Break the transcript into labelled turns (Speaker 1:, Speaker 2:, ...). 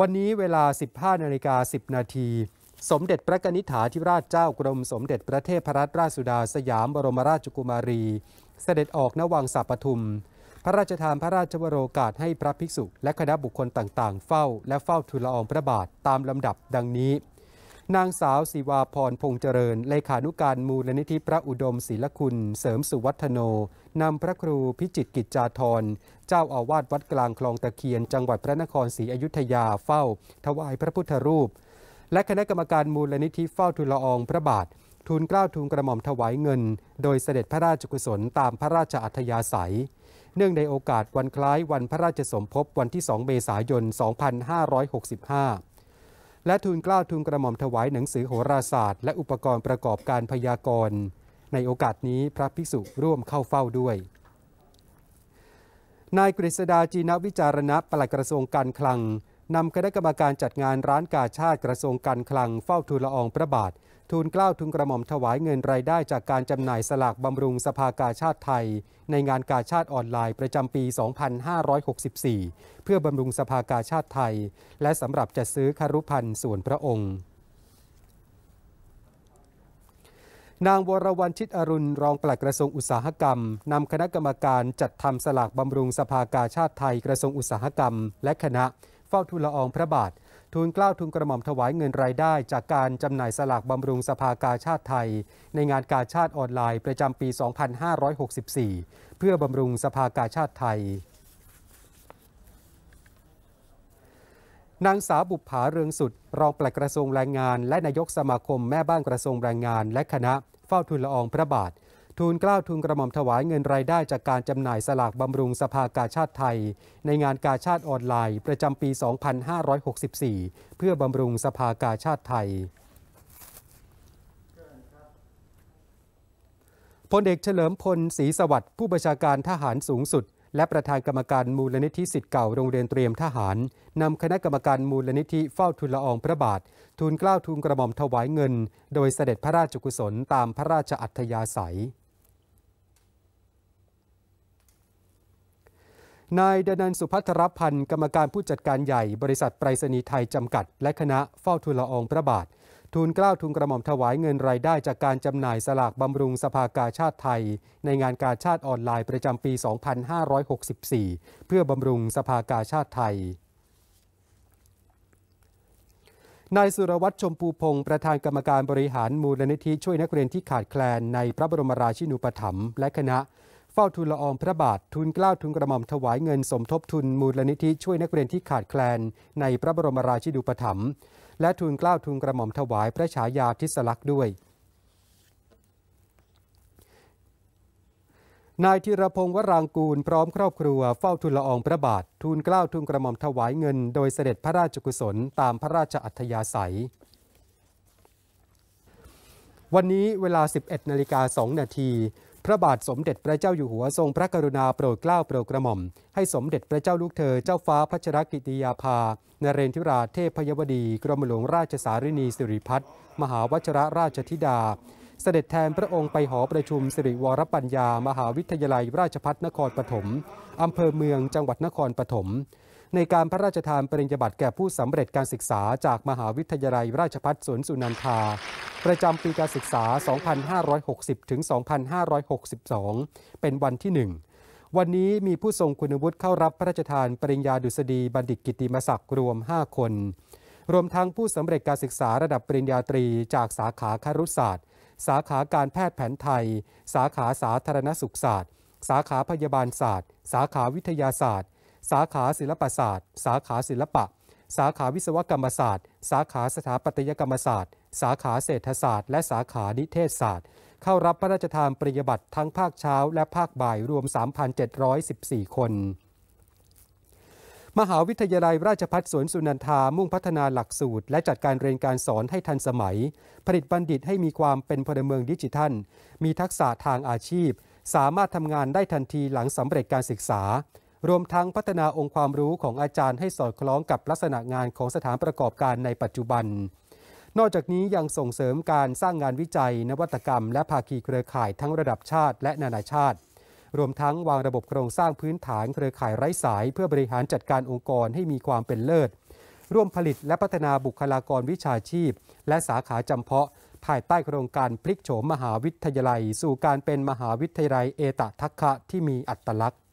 Speaker 1: วันนี้เวลา 15นาฬิกา10นาทีสมเด็จพระนิษฐาธิราชเจ้ากรมสมเด็จพระเทพรัตนราชสุดาสยามบรมราชกุมารี เสด็จออกนวังสัปทุม พระราชทานพระราชวโรกาสให้พระภิกษุและคณะบุคคลต่างๆ เฝ้าและเฝ้าทูลละอองพระบาทตามลำดับดังนี้นางสาวศิวาพรพงเจริญเลขานุการมูลนิธิพระอุดมศิลคุณเสริมสุวัฒโนนำพระครูพิจิตกิจจาธรเจ้าอาวาสวัดกลางคลองตะเคียน จังหวัดพระนครศรีอยุธยาเฝ้าถวายพระพุทธรูป และคณะกรรมการมูลนิธิเฝ้าทุลอองพระบาททูลเกล้าทูลกระหม่อมถวายเงิน โดยเสด็จพระราชกุศลตามพระราชอัธยาศัย เนื่องในโอกาสวันคล้ายวันพระราชสมภพวันที่ 2 เมษายน 2565และทูลกล้าทูลกระหม่อมถวายหนังสือโหราศาสตร์และอุปกรณ์ประกอบการพยากรณ์ในโอกาสนี้พระภิกษุร่วมเข้าเฝ้าด้วย นายกฤษดาจีนวิจารณะปลัดกระทรวงการคลัง นำคณะกรรมการจัดงานร้านกาชาติกระทรวงการคลังเฝ้าทูลละอองพระบาททูลเกล้าทุนกระหม่อมถวายเงินรายได้จากการจำหน่ายสลากบำรุงสภากาชาติไทยในงานกาชาติออนไลน์ประจำปี 2564 เพื่อบำรุงสภากาชาติไทย และสำหรับจัดซื้อคารุพันธ์ส่วนพระองค์ นางวรวรรณชิตอรุณรองปลัดกระทรวงอุตสาหกรรมนำคณะกรรมการจัดทำสลากบำรุงสภากาชาติไทยกระทรวงอุตสาหกรรม และคณะเฝ้าทูลละอองพระบาท ทูลเกล้าทูลกระหม่อมถวายเงินรายได้ จากการจำหน่ายสลากบำรุงสภากาชาติไทย ในงานกาชาติออนไลน์ ประจำปี 2564 เพื่อบำรุงสภากาชาติไทย นางสาวบุภาเรืองสุด รองปลัดกระทรวงแรงงาน และนายกสมาคมแม่บ้านกระทรวงแรงงาน และคณะเฝ้าทูลละอองพระบาททูลเกล้าทูลกระหม่อมถวายเงินรายได้จากการจำหน่ายสลากบำรุงสภากาชาติไทย ในงานกาชาติออนไลน์ประจำปี 2564 เพื่อบำรุงสภากาชาติไทย พลเอกเฉลิมพลศรีสวัสดิ์ผู้บัญชาการทหารสูงสุด และประธานกรรมการมูลนิธิสิทธิ์เก่าโรงเรียนเตรียมทหารนำคณะกรรมการมูลนิธิเฝ้าทุลละอองพระบาททูลเกล้าทูลกระหม่อมถวายเงิน โดยเสด็จพระราชกุศลตามพระราชอัธยาศัยนายดนันสุพัทรพันธ์กรรมการผู้จัดการใหญ่บริษัทไปรษณีย์ไทยจำกัด และคณะเฝ้าทูลละอองพระบาททูลกล้าวทูลกระหม่อมถวายเงินรายได้จากการจำหน่ายสลากบำรุงสภากาชาติไทย ในงานกาชาติออนไลน์ประจำปี2564เพื่อบำรุงสภากาชาติไทยนายสุรวัตรชมพูพงศ์ประธานกรรมการบริหารมูลนิธิช่วยนักเรียนที่ขาดแคลน ในพระบรมราชินูปถัมภ์และคณะเฝ้าทูลละอองพระบาททุนกล้าวทุนกระหม่อมถวายเงินสมทบทุนมูลนิธิช่วยนักเรียนที่ขาดแคลนในพระบรมราชินูปถัมภ์และทุนกล้าวทุนกระหม่อมถวายพระฉายาทิศลักษณ์ด้วย นายธีรพงศ์วรางกูลพร้อมครอบครัวเฝ้าทูลละอองพระบาท ทูลกล้าวทูลกระหม่อมถวายเงินโดยเสด็จพระราชกุศลตามพระราชอัธยาศัย วันนี้เวลา 11นาฬิกา2นาทีพระบาทสมเด็จพระเจ้าอยู่หัวทรงพระกรุณาโปรดเกล้าโปรดกระหม่อม ให้สมเด็จพระเจ้าลูกเธอ เจ้าฟ้าพัชรกิติยาภานเรนทิราเทพยวดี กรมหลวงราชสารินีสิริพัฒน์มหาวชรราชธิดา เสด็จแทนพระองค์ไปหอประชุมสิริวรปัญญา มหาวิทยาลัยราชพัฒนครปฐมอำเภอเมืองจังหวัดนครปฐมในการพระราชทานปริญญาบัตรแก่ผู้สำเร็จการศึกษาจากมหาวิทยาลัยราชภัฏสวนสุนันทา ประจำปีการศึกษา 2560 ถึง 2562 เป็นวันที่หนึ่งวันนี้มีผู้ทรงคุณวุฒิเข้ารับพระราชทานปริญญาดุษฎีบัณฑิตกิติมศักดิ์รวม 5 คน รวมทั้งผู้สำเร็จการศึกษาระดับปริญญาตรีจากสาขาคารุศาสตร์ สาขาการแพทย์แผนไทย สาขาสาธารณสุขศาสตร์ สาขาพยาบาลศาสตร์ สาขาวิทยาศาสตร์สาขาศิลปศาสตร์ สาขาศิลปะ สาขาวิศวกรรมศาสตร์ สาขาสถาปัตยกรรมศาสตร์ สาขาเศรษฐศาสตร์ และสาขานิเทศศาสตร์ เข้ารับพระราชทานปริญญบัตรทั้งภาคเช้าและภาคบ่ายรวม 3,714 คน มหาวิทยาลัยราชพัฒสวนสุนันทามุ่งพัฒนาหลักสูตร และจัดการเรียนการสอนให้ทันสมัย ผลิตบัณฑิตให้มีความเป็นพลเมืองดิจิทัล มีทักษะทางอาชีพ สามารถทำงานได้ทันทีหลังสำเร็จการศึกษารวมทั้งพัฒนาองค์ความรู้ของอาจารย์ให้สอดคล้องกับลักษณะงานของสถานประกอบการในปัจจุบัน นอกจากนี้ยังส่งเสริมการสร้างงานวิจัย นวัตกรรม และภาคีเครือข่ายทั้งระดับชาติ และนานาชาติ รวมทั้งวางระบบโครงสร้างพื้นฐานเครือข่ายไร้สายเพื่อบริหารจัดการองค์กรให้มีความเป็นเลิศ ร่วมผลิตและพัฒนาบุคลากรวิชาชีพ และสาขาจำเพาะภายใต้โครงการพลิกโฉมมหาวิทยาลัย สู่การเป็นมหาวิทยาลัยเอตทัคคะ ที่มีอัตลักษณ์